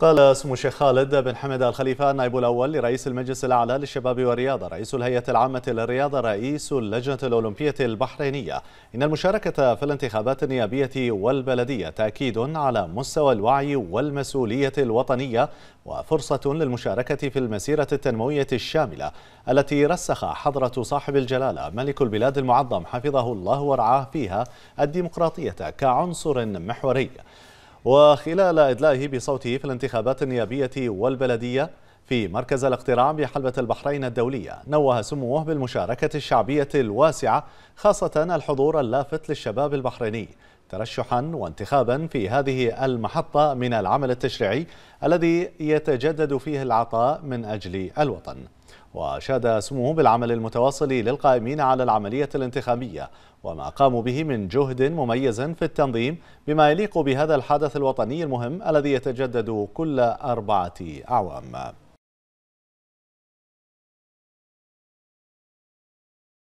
قال سمو الشيخ خالد بن حمد الخليفة النائب الأول لرئيس المجلس الأعلى للشباب والرياضة رئيس الهيئة العامة للرياضة رئيس اللجنة الأولمبية البحرينية إن المشاركة في الانتخابات النيابية والبلدية تأكيد على مستوى الوعي والمسؤولية الوطنية وفرصة للمشاركة في المسيرة التنموية الشاملة التي رسخ حضرة صاحب الجلالة ملك البلاد المعظم حفظه الله ورعاه فيها الديمقراطية كعنصر محوري وخلال إدلائه بصوته في الانتخابات النيابية والبلدية في مركز الاقتراع بحلبة البحرين الدولية نوه سموه بالمشاركة الشعبية الواسعة خاصة الحضور اللافت للشباب البحريني ترشحا وانتخابا في هذه المحطة من العمل التشريعي الذي يتجدد فيه العطاء من أجل الوطن وأشاد سموه بالعمل المتواصل للقائمين على العملية الانتخابية وما قاموا به من جهد مميز في التنظيم بما يليق بهذا الحدث الوطني المهم الذي يتجدد كل أربعة أعوام